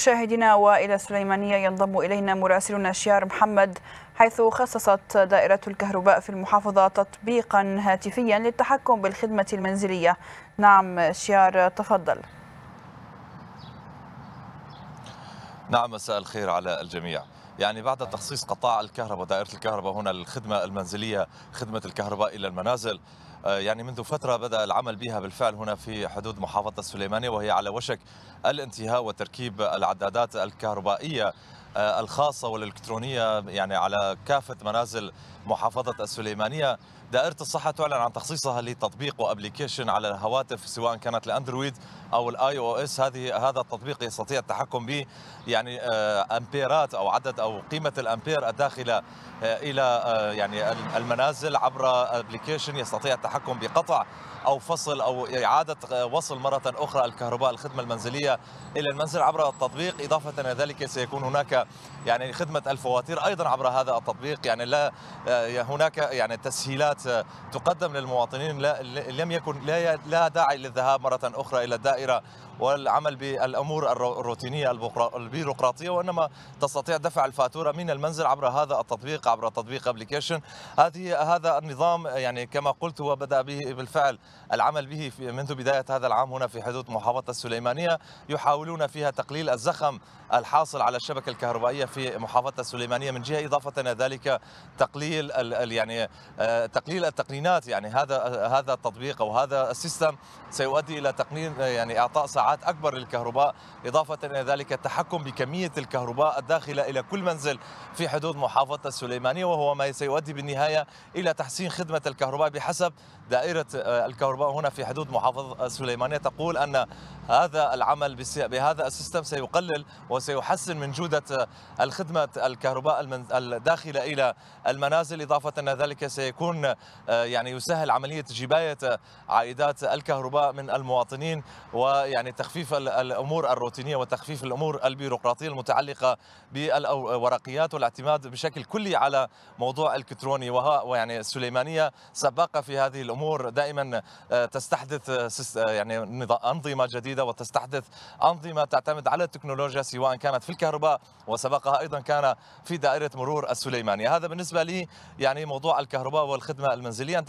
مشاهدينا والى السليمانيه ينضم الينا مراسلنا شيار محمد حيث خصصت دائره الكهرباء في المحافظه تطبيقا هاتفيا للتحكم بالخدمه المنزليه. نعم شيار تفضل. نعم مساء الخير على الجميع. يعني بعد تخصيص قطاع الكهرباء دائرة الكهرباء هنا للخدمة المنزلية خدمة الكهرباء إلى المنازل آه، يعني منذ فترة بدأ العمل بها بالفعل هنا في حدود محافظة السليمانية وهي على وشك الانتهاء وتركيب العدادات الكهربائية آه، الخاصة والإلكترونية يعني على كافة منازل محافظة السليمانية دائرة الصحة تعلن عن تخصيصها لتطبيق وابلكيشن على الهواتف سواء كانت الاندرويد او الاي او اس هذه هذا التطبيق يستطيع التحكم به يعني آه، امبيرات او عدد او قيمة الامبير الداخلة آه، الى يعني المنازل عبر ابلكيشن يستطيع التحكم بقطع او فصل او اعاده وصل مره اخرى الكهرباء الخدمه المنزليه الى المنزل عبر التطبيق اضافه الى ذلك سيكون هناك يعني خدمة الفواتير أيضا عبر هذا التطبيق يعني لا آه، هناك يعني تسهيلات آه، تقدم للمواطنين لا لم يكن لا, لا داعي للذهاب مرة أخرى إلى الدائرة والعمل بالامور الروتينيه البيروقراطيه وانما تستطيع دفع الفاتوره من المنزل عبر هذا التطبيق عبر تطبيق ابلكيشن هذه هذا النظام يعني كما قلت هو بدا به بالفعل العمل به منذ بدايه هذا العام هنا في حدود محافظه السليمانيه يحاولون فيها تقليل الزخم الحاصل على الشبكه الكهربائيه الكهربائيه في محافظه السليمانيه من جهه اضافه الى ذلك تقليل يعني آه، تقليل التقنينات يعني هذا هذا التطبيق او هذا السيستم سيؤدي الى تقنين يعني اعطاء ساعات اكبر للكهرباء اضافه الى ذلك التحكم بكميه الكهرباء الداخله الى كل منزل في حدود محافظه السليمانيه وهو ما سيؤدي بالنهايه الى تحسين خدمه الكهرباء بحسب دائره آه، الكهرباء هنا في حدود محافظه السليمانيه تقول ان هذا العمل بهذا السيستم سيقلل وسيحسن من جوده آه، الخدمة الكهرباء الداخلة إلى المنازل إضافة أن ذلك سيكون آه، يعني يسهل عملية جباية آه، عائدات الكهرباء من المواطنين ويعني تخفيف الأمور الروتينية وتخفيف الأمور البيروقراطية المتعلقة بالورقيات والاعتماد بشكل كلي على موضوع الكتروني ويعني السليمانية سباقة في هذه الأمور دائما آه، تستحدث يعني أنظمة جديدة وتستحدث أنظمة تعتمد على التكنولوجيا سواء كانت في الكهرباء وسبقها أيضا كان في دائرة مرور السليمانية هذا بالنسبة لي يعني موضوع الكهرباء والخدمة المنزلية